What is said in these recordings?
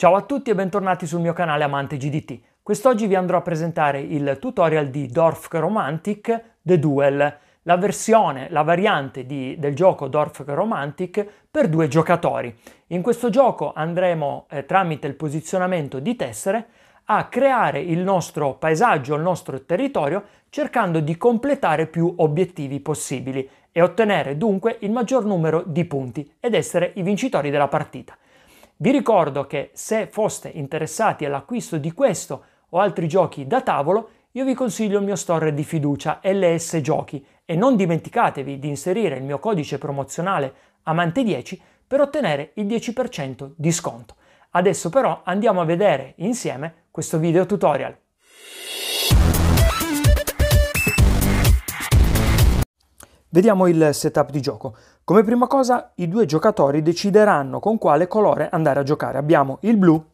Ciao a tutti e bentornati sul mio canale Amante GDT. Quest'oggi vi andrò a presentare il tutorial di Dorf Romantic The Duel, la versione, la variante di, del gioco Dorf Romantic per due giocatori. In questo gioco andremo eh, tramite il posizionamento di tessere a creare il nostro paesaggio, il nostro territorio, cercando di completare più obiettivi possibili e ottenere dunque il maggior numero di punti ed essere i vincitori della partita. Vi ricordo che se foste interessati all'acquisto di questo o altri giochi da tavolo, io vi consiglio il mio store di fiducia LS Giochi e non dimenticatevi di inserire il mio codice promozionale Amante10 per ottenere il 10% di sconto. Adesso però andiamo a vedere insieme questo video tutorial. Vediamo il setup di gioco. Come prima cosa i due giocatori decideranno con quale colore andare a giocare. Abbiamo il blu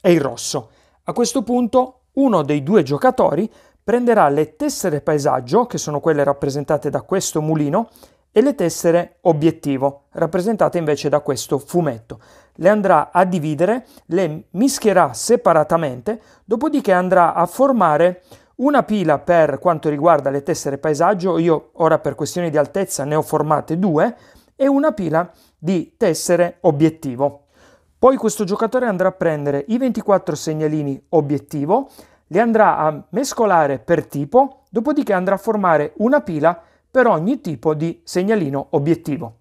e il rosso. A questo punto uno dei due giocatori prenderà le tessere paesaggio, che sono quelle rappresentate da questo mulino, e le tessere obiettivo, rappresentate invece da questo fumetto. Le andrà a dividere, le mischierà separatamente, dopodiché andrà a formare una pila per quanto riguarda le tessere paesaggio, io ora per questioni di altezza ne ho formate due, e una pila di tessere obiettivo. Poi questo giocatore andrà a prendere i 24 segnalini obiettivo, li andrà a mescolare per tipo, dopodiché andrà a formare una pila per ogni tipo di segnalino obiettivo.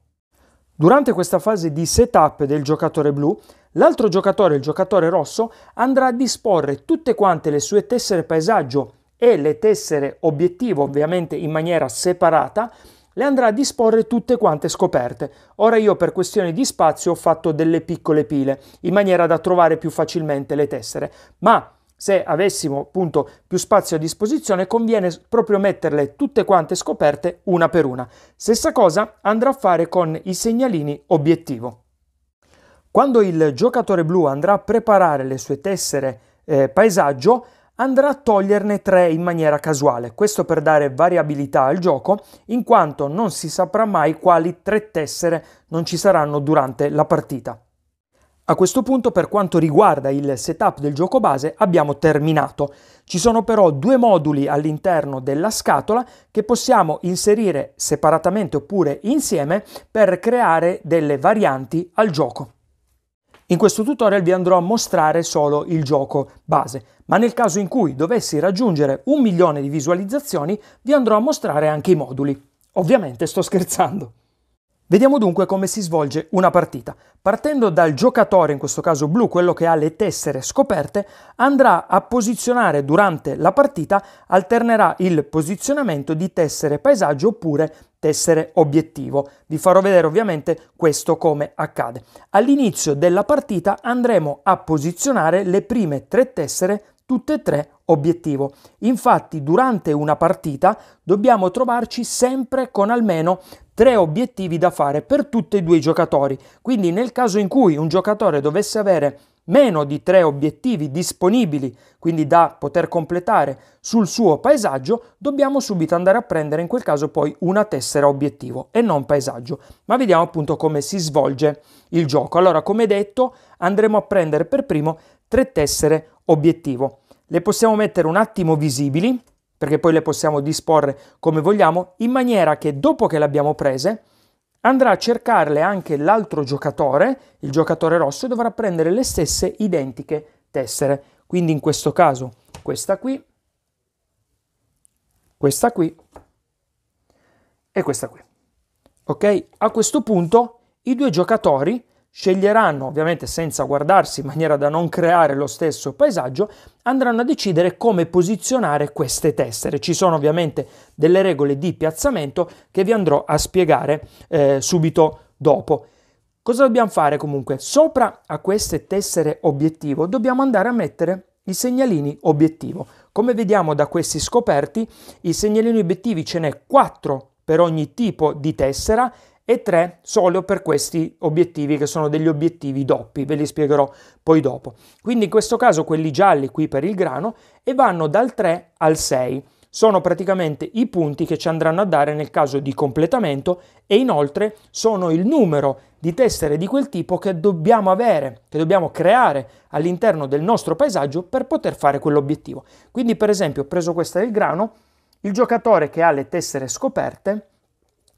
Durante questa fase di setup del giocatore blu, l'altro giocatore, il giocatore rosso, andrà a disporre tutte quante le sue tessere paesaggio e le tessere obiettivo, ovviamente in maniera separata, le andrà a disporre tutte quante scoperte. Ora io per questioni di spazio ho fatto delle piccole pile, in maniera da trovare più facilmente le tessere, ma se avessimo appunto più spazio a disposizione conviene proprio metterle tutte quante scoperte una per una. Stessa cosa andrà a fare con i segnalini obiettivo. Quando il giocatore blu andrà a preparare le sue tessere eh, paesaggio, andrà a toglierne tre in maniera casuale, questo per dare variabilità al gioco, in quanto non si saprà mai quali tre tessere non ci saranno durante la partita. A questo punto per quanto riguarda il setup del gioco base abbiamo terminato. Ci sono però due moduli all'interno della scatola che possiamo inserire separatamente oppure insieme per creare delle varianti al gioco. In questo tutorial vi andrò a mostrare solo il gioco base, ma nel caso in cui dovessi raggiungere un milione di visualizzazioni vi andrò a mostrare anche i moduli. Ovviamente sto scherzando. Vediamo dunque come si svolge una partita. Partendo dal giocatore, in questo caso blu, quello che ha le tessere scoperte, andrà a posizionare durante la partita, alternerà il posizionamento di tessere paesaggio oppure essere obiettivo. Vi farò vedere ovviamente questo come accade. All'inizio della partita andremo a posizionare le prime tre tessere, tutte e tre obiettivo. Infatti durante una partita dobbiamo trovarci sempre con almeno tre obiettivi da fare per tutti e due i giocatori. Quindi nel caso in cui un giocatore dovesse avere meno di tre obiettivi disponibili, quindi da poter completare sul suo paesaggio, dobbiamo subito andare a prendere in quel caso poi una tessera obiettivo e non paesaggio. Ma vediamo appunto come si svolge il gioco. Allora, come detto, andremo a prendere per primo tre tessere obiettivo. Le possiamo mettere un attimo visibili, perché poi le possiamo disporre come vogliamo, in maniera che dopo che le abbiamo prese, andrà a cercarle anche l'altro giocatore, il giocatore rosso, e dovrà prendere le stesse identiche tessere. Quindi in questo caso questa qui, questa qui e questa qui. Ok? A questo punto i due giocatori sceglieranno, ovviamente senza guardarsi in maniera da non creare lo stesso paesaggio, andranno a decidere come posizionare queste tessere. Ci sono ovviamente delle regole di piazzamento che vi andrò a spiegare eh, subito dopo. Cosa dobbiamo fare comunque? Sopra a queste tessere obiettivo dobbiamo andare a mettere i segnalini obiettivo. Come vediamo da questi scoperti, i segnalini obiettivi ce n'è 4 per ogni tipo di tessera e 3 solo per questi obiettivi che sono degli obiettivi doppi, ve li spiegherò poi dopo. Quindi in questo caso quelli gialli qui per il grano e vanno dal 3 al 6. Sono praticamente i punti che ci andranno a dare nel caso di completamento e inoltre sono il numero di tessere di quel tipo che dobbiamo avere, che dobbiamo creare all'interno del nostro paesaggio per poter fare quell'obiettivo. Quindi per esempio ho preso questa del grano, il giocatore che ha le tessere scoperte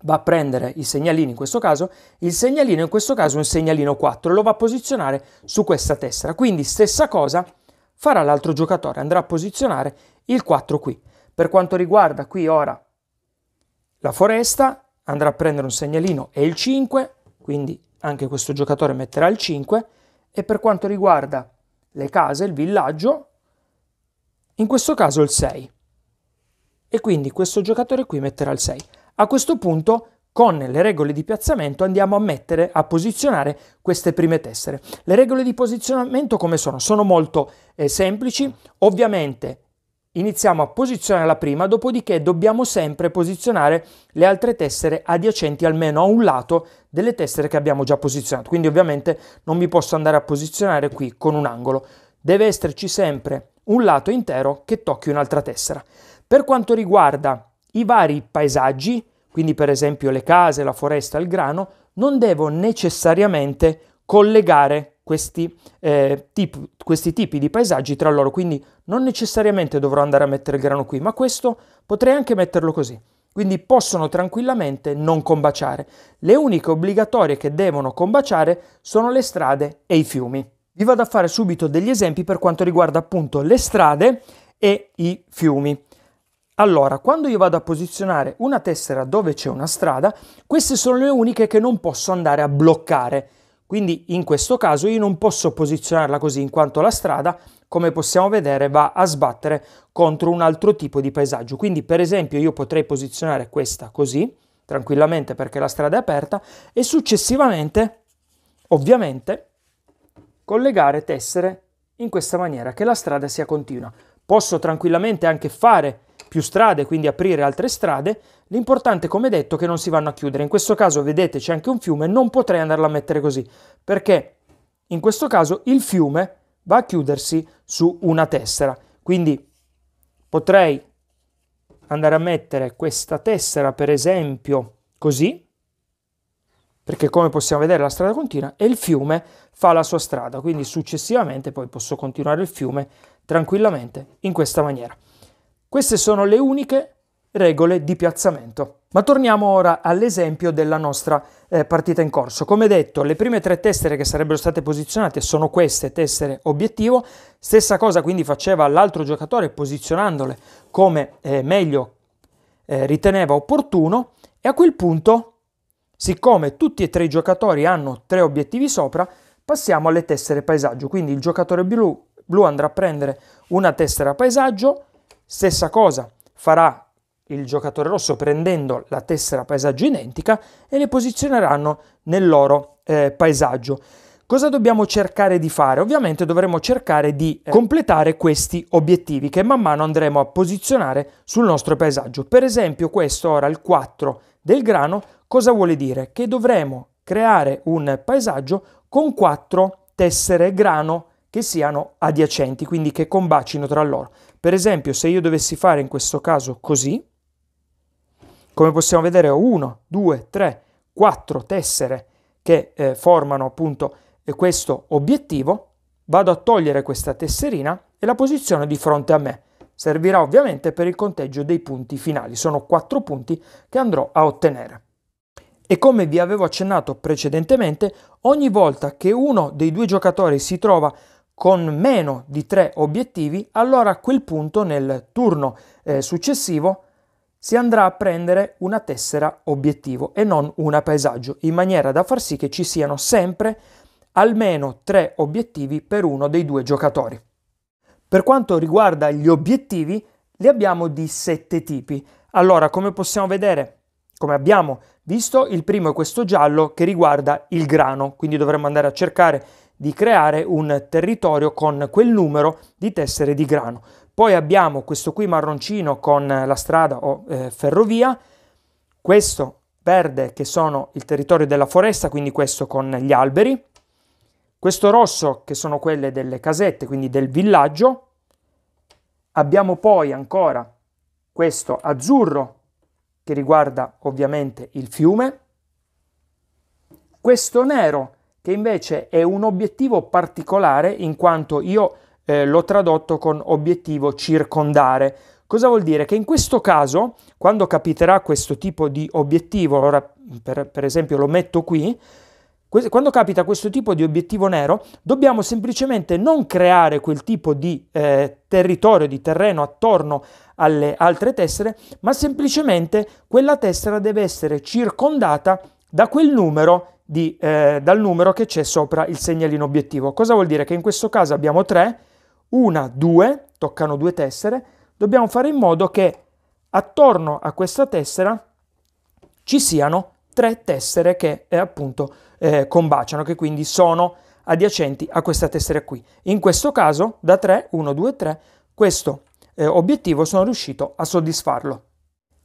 va a prendere il segnalino in questo caso, il segnalino in questo caso è un segnalino 4, lo va a posizionare su questa tessera. Quindi stessa cosa farà l'altro giocatore, andrà a posizionare il 4 qui. Per quanto riguarda qui ora la foresta, andrà a prendere un segnalino e il 5, quindi anche questo giocatore metterà il 5 e per quanto riguarda le case, il villaggio, in questo caso il 6. E quindi questo giocatore qui metterà il 6. A questo punto con le regole di piazzamento andiamo a mettere, a posizionare queste prime tessere. Le regole di posizionamento come sono? Sono molto eh, semplici, ovviamente iniziamo a posizionare la prima, dopodiché dobbiamo sempre posizionare le altre tessere adiacenti almeno a un lato delle tessere che abbiamo già posizionato, quindi ovviamente non mi posso andare a posizionare qui con un angolo, deve esserci sempre un lato intero che tocchi un'altra tessera. Per quanto riguarda i vari paesaggi, quindi per esempio le case, la foresta, il grano, non devo necessariamente collegare questi, eh, tip, questi tipi di paesaggi tra loro, quindi non necessariamente dovrò andare a mettere il grano qui, ma questo potrei anche metterlo così. Quindi possono tranquillamente non combaciare. Le uniche obbligatorie che devono combaciare sono le strade e i fiumi. Vi vado a fare subito degli esempi per quanto riguarda appunto le strade e i fiumi. Allora, quando io vado a posizionare una tessera dove c'è una strada, queste sono le uniche che non posso andare a bloccare. Quindi in questo caso io non posso posizionarla così in quanto la strada, come possiamo vedere, va a sbattere contro un altro tipo di paesaggio. Quindi per esempio io potrei posizionare questa così, tranquillamente perché la strada è aperta, e successivamente, ovviamente, collegare tessere in questa maniera, che la strada sia continua. Posso tranquillamente anche fare più strade, quindi aprire altre strade, l'importante come detto è che non si vanno a chiudere. In questo caso vedete c'è anche un fiume, non potrei andarlo a mettere così, perché in questo caso il fiume va a chiudersi su una tessera. Quindi potrei andare a mettere questa tessera per esempio così, perché come possiamo vedere la strada continua e il fiume fa la sua strada, quindi successivamente poi posso continuare il fiume tranquillamente in questa maniera. Queste sono le uniche regole di piazzamento. Ma torniamo ora all'esempio della nostra eh, partita in corso. Come detto, le prime tre tessere che sarebbero state posizionate sono queste tessere obiettivo. Stessa cosa quindi faceva l'altro giocatore posizionandole come eh, meglio eh, riteneva opportuno e a quel punto, siccome tutti e tre i giocatori hanno tre obiettivi sopra, passiamo alle tessere paesaggio. Quindi il giocatore blu, blu andrà a prendere una tessera paesaggio, Stessa cosa farà il giocatore rosso prendendo la tessera paesaggio identica e le posizioneranno nel loro eh, paesaggio. Cosa dobbiamo cercare di fare? Ovviamente dovremo cercare di eh, completare questi obiettivi che man mano andremo a posizionare sul nostro paesaggio. Per esempio questo ora, il 4 del grano, cosa vuole dire? Che dovremo creare un paesaggio con 4 tessere grano che siano adiacenti, quindi che combacino tra loro. Per esempio, se io dovessi fare in questo caso così, come possiamo vedere ho 1, 2, 3, 4 tessere che eh, formano appunto eh, questo obiettivo, vado a togliere questa tesserina e la posiziono di fronte a me. Servirà ovviamente per il conteggio dei punti finali, sono 4 punti che andrò a ottenere. E come vi avevo accennato precedentemente, ogni volta che uno dei due giocatori si trova con meno di tre obiettivi, allora a quel punto nel turno eh, successivo si andrà a prendere una tessera obiettivo e non una paesaggio, in maniera da far sì che ci siano sempre almeno tre obiettivi per uno dei due giocatori. Per quanto riguarda gli obiettivi, li abbiamo di sette tipi. Allora, come possiamo vedere, come abbiamo visto, il primo è questo giallo che riguarda il grano, quindi dovremmo andare a cercare di creare un territorio con quel numero di tessere di grano. Poi abbiamo questo qui marroncino con la strada o eh, ferrovia, questo verde che sono il territorio della foresta, quindi questo con gli alberi, questo rosso che sono quelle delle casette, quindi del villaggio, abbiamo poi ancora questo azzurro che riguarda ovviamente il fiume, questo nero che invece è un obiettivo particolare in quanto io eh, l'ho tradotto con obiettivo circondare. Cosa vuol dire? Che in questo caso, quando capiterà questo tipo di obiettivo, ora per, per esempio lo metto qui, quando capita questo tipo di obiettivo nero, dobbiamo semplicemente non creare quel tipo di eh, territorio, di terreno attorno alle altre tessere, ma semplicemente quella tessera deve essere circondata da quel numero di, eh, dal numero che c'è sopra il segnalino obiettivo. Cosa vuol dire? Che in questo caso abbiamo 3, 1, 2, toccano due tessere, dobbiamo fare in modo che attorno a questa tessera ci siano tre tessere che eh, appunto eh, combaciano, che quindi sono adiacenti a questa tessera qui. In questo caso da 3, 1, 2, 3, questo eh, obiettivo sono riuscito a soddisfarlo.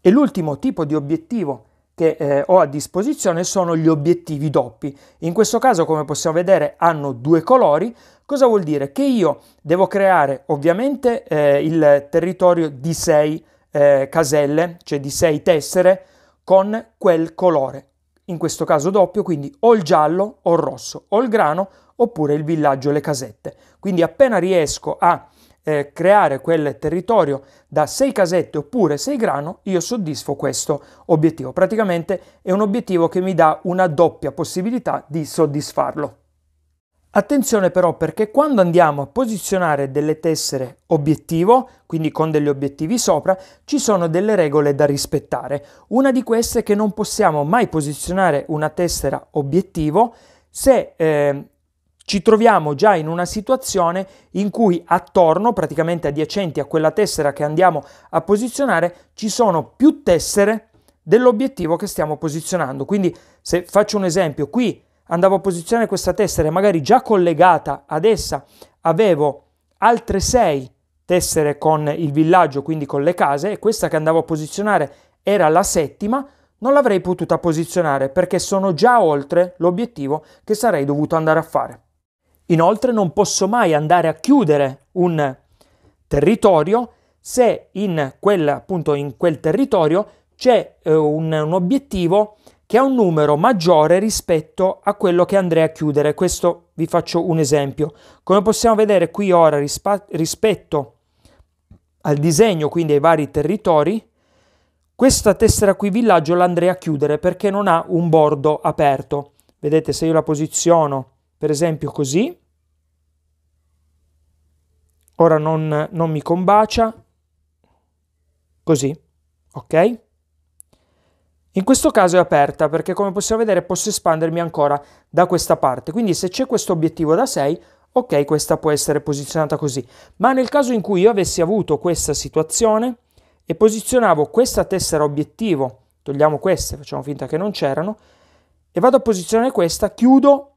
E l'ultimo tipo di obiettivo che eh, ho a disposizione sono gli obiettivi doppi. In questo caso, come possiamo vedere, hanno due colori. Cosa vuol dire? Che io devo creare ovviamente eh, il territorio di 6 eh, caselle, cioè di 6 tessere, con quel colore. In questo caso doppio, quindi o il giallo o il rosso, o il grano oppure il villaggio, le casette. Quindi appena riesco a eh, creare quel territorio da 6 casette oppure 6 grano, io soddisfo questo obiettivo. Praticamente è un obiettivo che mi dà una doppia possibilità di soddisfarlo. Attenzione però perché quando andiamo a posizionare delle tessere obiettivo, quindi con degli obiettivi sopra, ci sono delle regole da rispettare. Una di queste è che non possiamo mai posizionare una tessera obiettivo se eh, ci troviamo già in una situazione in cui attorno, praticamente adiacenti a quella tessera che andiamo a posizionare, ci sono più tessere dell'obiettivo che stiamo posizionando. Quindi se faccio un esempio, qui andavo a posizionare questa tessera e magari già collegata ad essa avevo altre sei tessere con il villaggio, quindi con le case, e questa che andavo a posizionare era la settima, non l'avrei potuta posizionare perché sono già oltre l'obiettivo che sarei dovuto andare a fare. Inoltre non posso mai andare a chiudere un territorio se in quel, appunto, in quel territorio c'è eh, un, un obiettivo che ha un numero maggiore rispetto a quello che andrei a chiudere. Questo vi faccio un esempio. Come possiamo vedere qui ora rispa- rispetto al disegno, quindi ai vari territori, questa tessera qui villaggio l'andrei a chiudere perché non ha un bordo aperto. Vedete se io la posiziono per esempio così, ora non, non mi combacia, così, ok? In questo caso è aperta perché come possiamo vedere posso espandermi ancora da questa parte, quindi se c'è questo obiettivo da 6, ok questa può essere posizionata così, ma nel caso in cui io avessi avuto questa situazione e posizionavo questa tessera obiettivo, togliamo queste, facciamo finta che non c'erano, e vado a posizionare questa, chiudo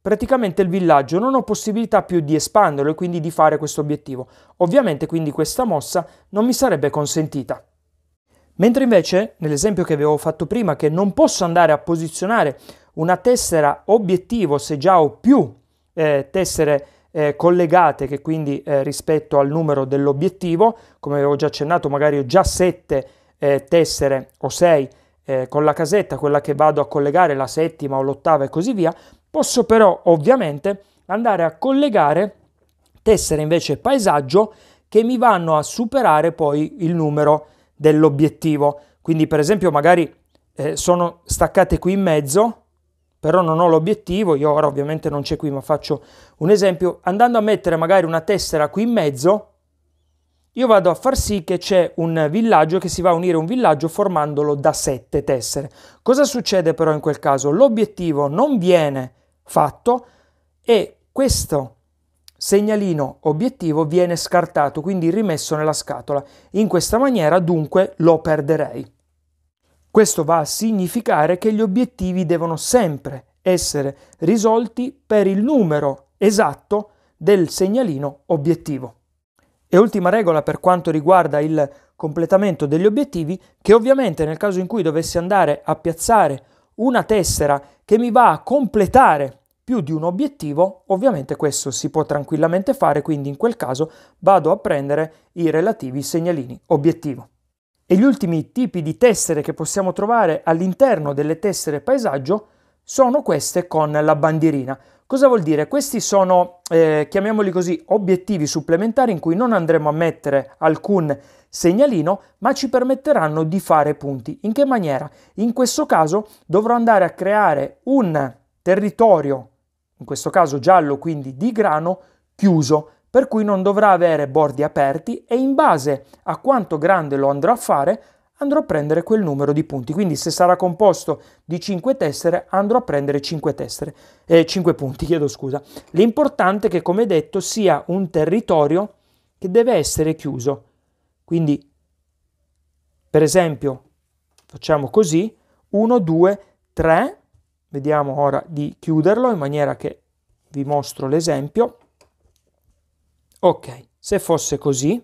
praticamente il villaggio, non ho possibilità più di espanderlo e quindi di fare questo obiettivo. Ovviamente quindi questa mossa non mi sarebbe consentita. Mentre invece, nell'esempio che avevo fatto prima, che non posso andare a posizionare una tessera obiettivo se già ho più eh, tessere eh, collegate che quindi eh, rispetto al numero dell'obiettivo, come avevo già accennato, magari ho già 7 eh, tessere o 6 eh, con la casetta, quella che vado a collegare, la settima o l'ottava e così via, Posso però ovviamente andare a collegare tessere invece paesaggio che mi vanno a superare poi il numero dell'obiettivo. Quindi per esempio magari eh, sono staccate qui in mezzo, però non ho l'obiettivo, io ora ovviamente non c'è qui ma faccio un esempio, andando a mettere magari una tessera qui in mezzo, io vado a far sì che c'è un villaggio che si va a unire a un villaggio formandolo da sette tessere. Cosa succede però in quel caso? L'obiettivo non viene fatto e questo segnalino obiettivo viene scartato, quindi rimesso nella scatola. In questa maniera dunque lo perderei. Questo va a significare che gli obiettivi devono sempre essere risolti per il numero esatto del segnalino obiettivo. E ultima regola per quanto riguarda il completamento degli obiettivi, che ovviamente nel caso in cui dovessi andare a piazzare una tessera che mi va a completare più di un obiettivo, ovviamente questo si può tranquillamente fare, quindi in quel caso vado a prendere i relativi segnalini obiettivo. E gli ultimi tipi di tessere che possiamo trovare all'interno delle tessere paesaggio sono queste con la bandierina. Cosa vuol dire? Questi sono, eh, chiamiamoli così, obiettivi supplementari in cui non andremo a mettere alcun segnalino, ma ci permetteranno di fare punti. In che maniera? In questo caso dovrò andare a creare un territorio, in questo caso giallo, quindi di grano, chiuso, per cui non dovrà avere bordi aperti e in base a quanto grande lo andrò a fare andrò a prendere quel numero di punti. Quindi se sarà composto di 5 tessere, andrò a prendere 5 tessere, eh, 5 punti, chiedo scusa. L'importante è che, come detto, sia un territorio che deve essere chiuso. Quindi, per esempio, facciamo così, 1, 2, 3, vediamo ora di chiuderlo in maniera che vi mostro l'esempio. Ok, se fosse così,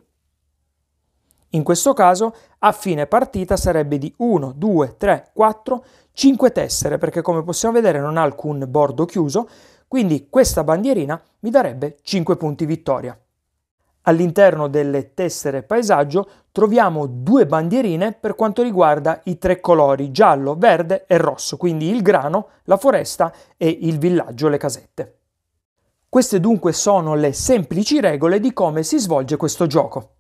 in questo caso a fine partita sarebbe di 1, 2, 3, 4, 5 tessere perché come possiamo vedere non ha alcun bordo chiuso, quindi questa bandierina mi darebbe 5 punti vittoria. All'interno delle tessere paesaggio troviamo due bandierine per quanto riguarda i tre colori giallo, verde e rosso, quindi il grano, la foresta e il villaggio, le casette. Queste dunque sono le semplici regole di come si svolge questo gioco.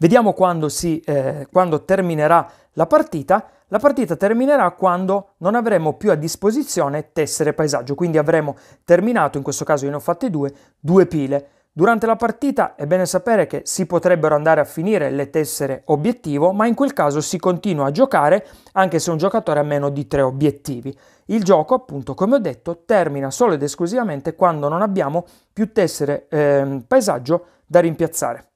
Vediamo quando, si, eh, quando terminerà la partita. La partita terminerà quando non avremo più a disposizione tessere paesaggio, quindi avremo terminato, in questo caso io ne ho fatte due, due pile. Durante la partita è bene sapere che si potrebbero andare a finire le tessere obiettivo, ma in quel caso si continua a giocare anche se un giocatore ha meno di tre obiettivi. Il gioco, appunto, come ho detto, termina solo ed esclusivamente quando non abbiamo più tessere eh, paesaggio da rimpiazzare.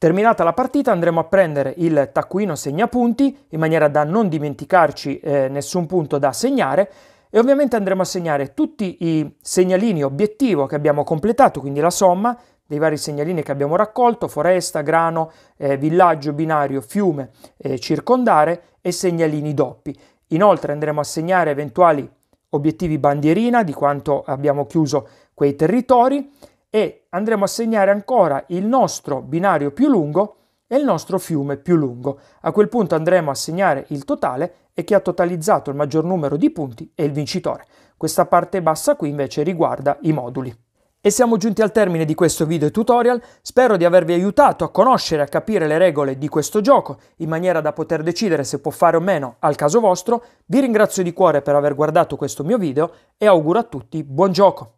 Terminata la partita andremo a prendere il taccuino segnapunti in maniera da non dimenticarci eh, nessun punto da segnare e ovviamente andremo a segnare tutti i segnalini obiettivo che abbiamo completato, quindi la somma dei vari segnalini che abbiamo raccolto, foresta, grano, eh, villaggio, binario, fiume, eh, circondare e segnalini doppi. Inoltre andremo a segnare eventuali obiettivi bandierina di quanto abbiamo chiuso quei territori e andremo a segnare ancora il nostro binario più lungo e il nostro fiume più lungo. A quel punto andremo a segnare il totale e chi ha totalizzato il maggior numero di punti è il vincitore. Questa parte bassa qui invece riguarda i moduli. E siamo giunti al termine di questo video tutorial, spero di avervi aiutato a conoscere e a capire le regole di questo gioco in maniera da poter decidere se può fare o meno al caso vostro, vi ringrazio di cuore per aver guardato questo mio video e auguro a tutti buon gioco!